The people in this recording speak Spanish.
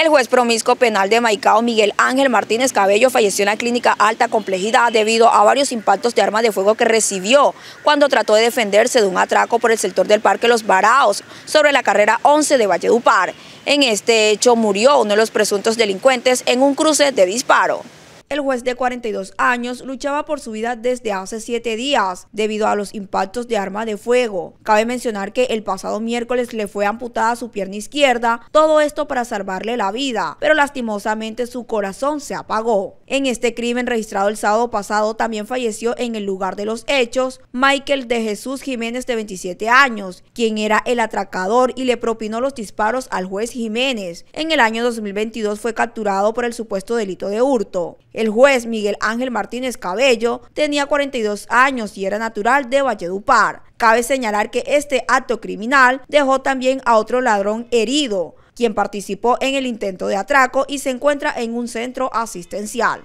El juez promisco penal de Maicao, Miguel Ángel Martínez Cabello, falleció en la clínica alta complejidad debido a varios impactos de armas de fuego que recibió cuando trató de defenderse de un atraco por el sector del Parque Los Varaos sobre la carrera 11 de Valledupar. En este hecho murió uno de los presuntos delincuentes en un cruce de disparo. El juez de 42 años luchaba por su vida desde hace siete días debido a los impactos de arma de fuego. Cabe mencionar que el pasado miércoles le fue amputada su pierna izquierda, todo esto para salvarle la vida, pero lastimosamente su corazón se apagó. En este crimen registrado el sábado pasado también falleció en el lugar de los hechos Michael de Jesús Jiménez de 27 años, quien era el atracador y le propinó los disparos al juez Jiménez. En el año 2022 fue capturado por el supuesto delito de hurto. El juez Miguel Ángel Martínez Cabello tenía 42 años y era natural de Valledupar. Cabe señalar que este acto criminal dejó también a otro ladrón herido, quien participó en el intento de atraco y se encuentra en un centro asistencial.